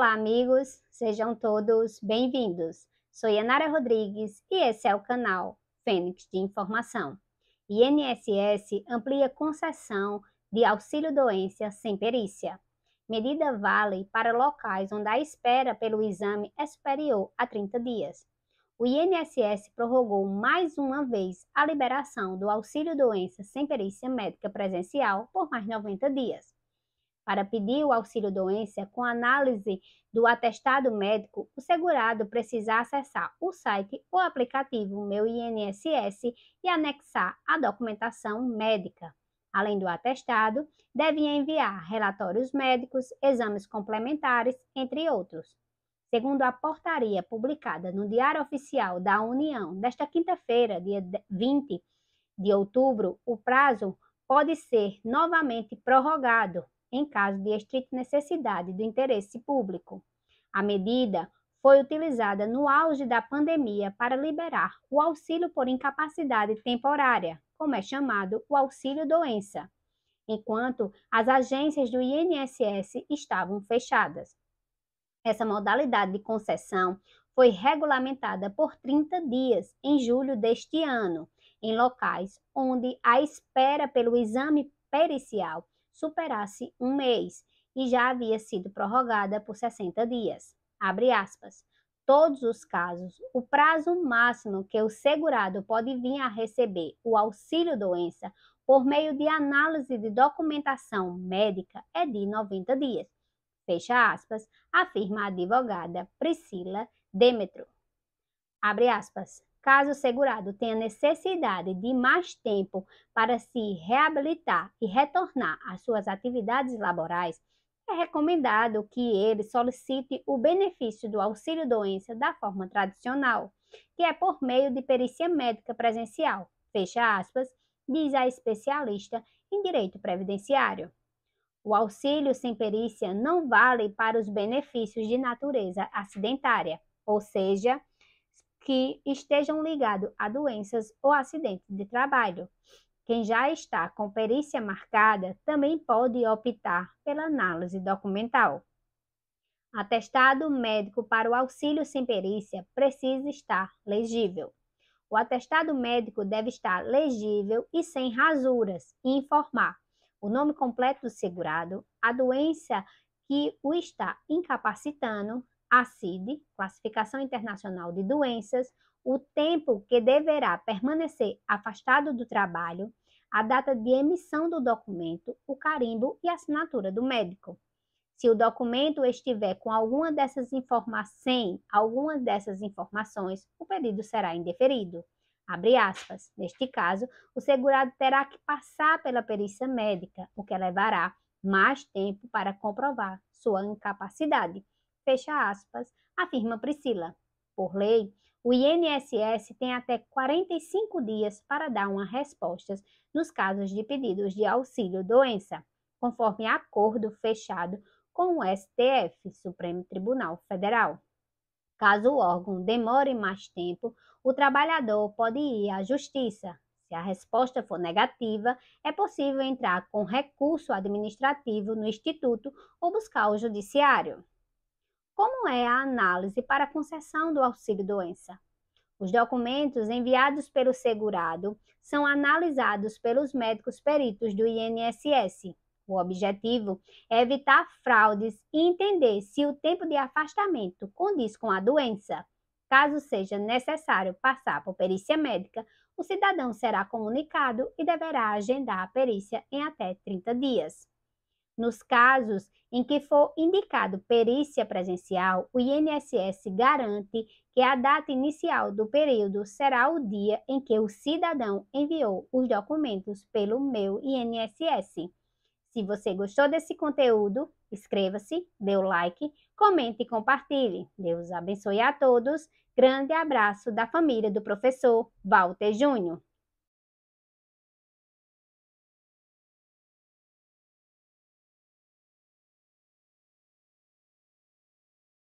Olá, amigos, sejam todos bem-vindos. Sou Yanara Rodrigues e esse é o canal Fênix de Informação. INSS amplia concessão de auxílio doença sem perícia. Medida vale para locais onde a espera pelo exame é superior a 30 dias. O INSS prorrogou mais uma vez a liberação do auxílio doença sem perícia médica presencial por mais 90 dias. Para pedir o auxílio-doença com análise do atestado médico, o segurado precisa acessar o site ou aplicativo Meu INSS e anexar a documentação médica. Além do atestado, deve enviar relatórios médicos, exames complementares, entre outros. Segundo a portaria publicada no Diário Oficial da União desta quinta-feira, dia 20 de outubro, o prazo pode ser novamente prorrogado em caso de estrita necessidade do interesse público. A medida foi utilizada no auge da pandemia para liberar o auxílio por incapacidade temporária, como é chamado o auxílio doença, enquanto as agências do INSS estavam fechadas. Essa modalidade de concessão foi regulamentada por 30 dias em julho deste ano, em locais onde a espera pelo exame pericial superasse um mês e já havia sido prorrogada por 60 dias. Abre aspas. Todos os casos, o prazo máximo que o segurado pode vir a receber o auxílio doença por meio de análise de documentação médica é de 90 dias. Fecha aspas, afirma a advogada Priscila Demetro. Abre aspas. Caso o segurado tenha necessidade de mais tempo para se reabilitar e retornar às suas atividades laborais, é recomendado que ele solicite o benefício do auxílio-doença da forma tradicional, que é por meio de perícia médica presencial, fecha aspas, diz a especialista em direito previdenciário. O auxílio sem perícia não vale para os benefícios de natureza acidentária, ou seja, que estejam ligados a doenças ou acidentes de trabalho. Quem já está com perícia marcada também pode optar pela análise documental. Atestado médico para o auxílio sem perícia precisa estar legível. O atestado médico deve estar legível e sem rasuras e informar o nome completo do segurado, a doença que o está incapacitando, a CID, Classificação Internacional de Doenças, o tempo que deverá permanecer afastado do trabalho, a data de emissão do documento, o carimbo e a assinatura do médico. Se o documento estiver com alguma dessas informações, alguma dessas informações, o pedido será indeferido. Abre aspas. Neste caso, o segurado terá que passar pela perícia médica, o que levará mais tempo para comprovar sua incapacidade fecha aspas, afirma Priscila. Por lei, o INSS tem até 45 dias para dar uma resposta nos casos de pedidos de auxílio-doença, conforme acordo fechado com o STF, Supremo Tribunal Federal. Caso o órgão demore mais tempo, o trabalhador pode ir à justiça. Se a resposta for negativa, é possível entrar com recurso administrativo no instituto ou buscar o judiciário como é a análise para concessão do auxílio-doença. Os documentos enviados pelo segurado são analisados pelos médicos peritos do INSS. O objetivo é evitar fraudes e entender se o tempo de afastamento condiz com a doença. Caso seja necessário passar por perícia médica, o cidadão será comunicado e deverá agendar a perícia em até 30 dias. Nos casos em que for indicado perícia presencial, o INSS garante que a data inicial do período será o dia em que o cidadão enviou os documentos pelo meu INSS. Se você gostou desse conteúdo, inscreva-se, dê o like, comente e compartilhe. Deus abençoe a todos. Grande abraço da família do professor Walter Júnior.